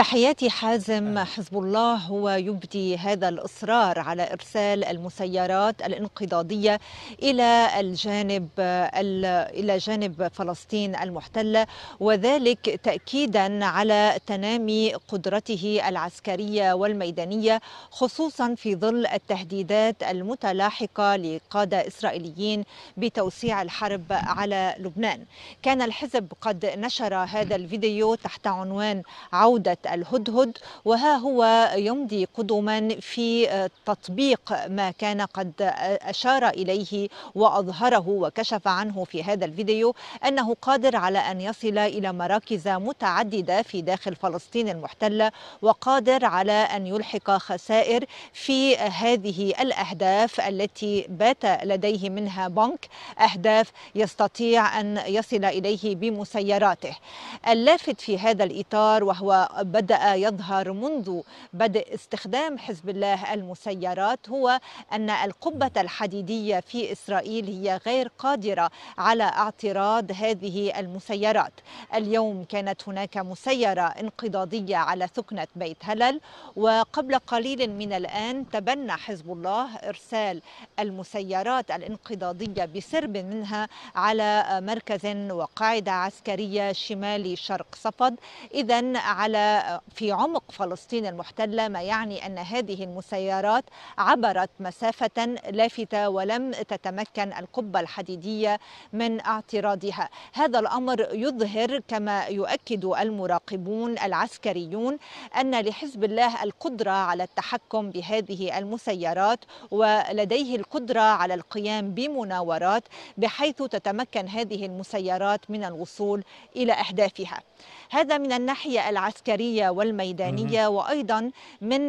تحياتي حازم حزب الله هو يبدي هذا الإصرار على إرسال المسيرات الانقضاضية إلى الجانب إلى جانب فلسطين المحتلة وذلك تأكيدا على تنامي قدرته العسكرية والميدانية خصوصا في ظل التهديدات المتلاحقة لقادة إسرائيليين بتوسيع الحرب على لبنان كان الحزب قد نشر هذا الفيديو تحت عنوان عودة الهدهد وها هو يمضي قدما في آه، تطبيق ما كان قد آه، أشار إليه وأظهره وكشف عنه في هذا الفيديو أنه قادر على أن يصل إلى مراكز متعددة في داخل فلسطين المحتلة وقادر على أن يلحق خسائر في هذه الأهداف التي بات لديه منها بنك أهداف يستطيع أن يصل إليه بمسيراته اللافت في هذا الإطار وهو بدأ يظهر منذ بدء استخدام حزب الله المسيرات هو أن القبة الحديدية في إسرائيل هي غير قادرة على اعتراض هذه المسيرات اليوم كانت هناك مسيرة انقضاضية على ثكنة بيت هلل وقبل قليل من الآن تبنى حزب الله إرسال المسيرات الانقضاضية بسرب منها على مركز وقاعدة عسكرية شمال شرق صفد إذا على في عمق فلسطين المحتلة ما يعني أن هذه المسيرات عبرت مسافة لافتة ولم تتمكن القبة الحديدية من اعتراضها هذا الأمر يظهر كما يؤكد المراقبون العسكريون أن لحزب الله القدرة على التحكم بهذه المسيرات ولديه القدرة على القيام بمناورات بحيث تتمكن هذه المسيرات من الوصول إلى أهدافها هذا من الناحية العسكرية العلمية والميدانية وأيضا من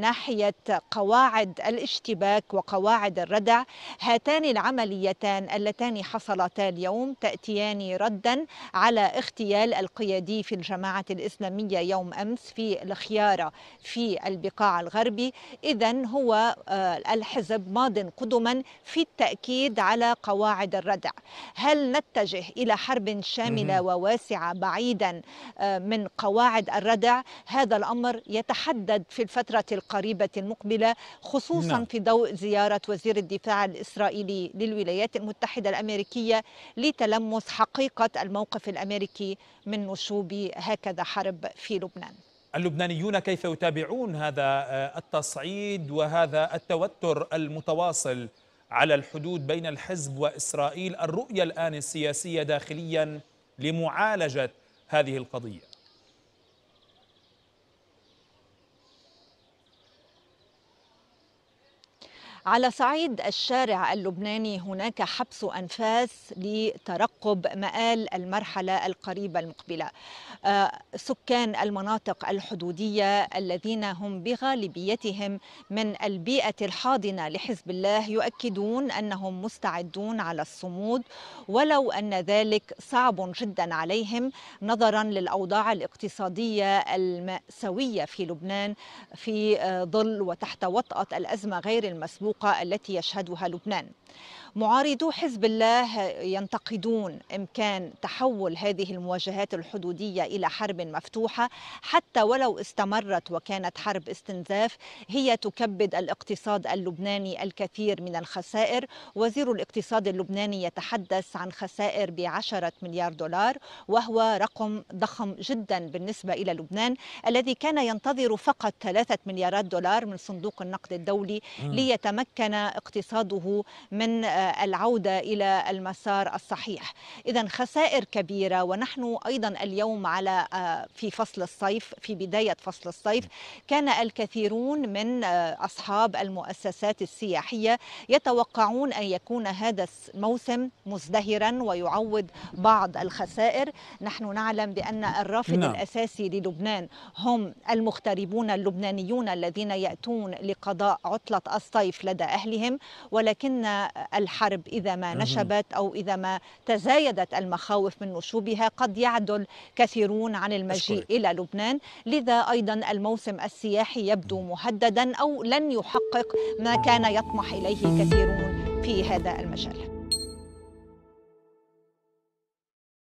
ناحية قواعد الاشتباك وقواعد الردع هاتان العمليتان اللتان حصلتا اليوم تأتيان ردا على اغتيال القيادي في الجماعة الإسلامية يوم أمس في الخيارة في البقاع الغربي إذا هو آه، الحزب ماض قدما في التأكيد على قواعد الردع هل نتجه إلى حرب شاملة وواسعة بعيدا آه، من قواعد الردع هذا الأمر يتحدد في الفترة القريبة المقبلة خصوصا نعم. في ضوء زيارة وزير الدفاع الإسرائيلي للولايات المتحدة الأمريكية لتلمس حقيقة الموقف الأمريكي من نشوب هكذا حرب في لبنان اللبنانيون كيف يتابعون هذا آه، التصعيد وهذا التوتر المتواصل على الحدود بين الحزب واسرائيل الرؤيه الان السياسيه داخليا لمعالجه هذه القضيه على صعيد الشارع اللبناني هناك حبس أنفاس لترقب مآل المرحلة القريبة المقبلة آه، سكان المناطق الحدودية الذين هم بغالبيتهم من البيئة الحاضنة لحزب الله يؤكدون أنهم مستعدون على الصمود ولو أن ذلك صعب جدا عليهم نظرا للأوضاع الاقتصادية المأساوية في لبنان في آه، ظل وتحت وطأة الأزمة غير المسبوقة الفروق التي يشهدها لبنان معارضو حزب الله ينتقدون إمكان تحول هذه المواجهات الحدودية إلى حرب مفتوحة حتى ولو استمرت وكانت حرب استنزاف هي تكبد الاقتصاد اللبناني الكثير من الخسائر وزير الاقتصاد اللبناني يتحدث عن خسائر بعشرة مليار دولار وهو رقم ضخم جدا بالنسبة إلى لبنان الذي كان ينتظر فقط ثلاثة مليارات دولار من صندوق النقد الدولي ليتمكن اقتصاده من آه، العودة إلى المسار الصحيح إذا خسائر كبيرة ونحن أيضا اليوم على آه، في فصل الصيف في بداية فصل الصيف كان الكثيرون من آه، أصحاب المؤسسات السياحية يتوقعون أن يكون هذا الموسم مزدهرا ويعوض بعض الخسائر نحن نعلم بأن الرافد نعم. الأساسي للبنان هم المغتربون اللبنانيون الذين يأتون لقضاء عطلة الصيف لدى أهلهم ولكن آه، الحرب إذا ما نشبت أو إذا ما تزايدت المخاوف من نشوبها قد يعدل كثيرون عن المجيء إلى لبنان لذا أيضا الموسم السياحي يبدو مهددا أو لن يحقق ما كان يطمح إليه كثيرون في هذا المجال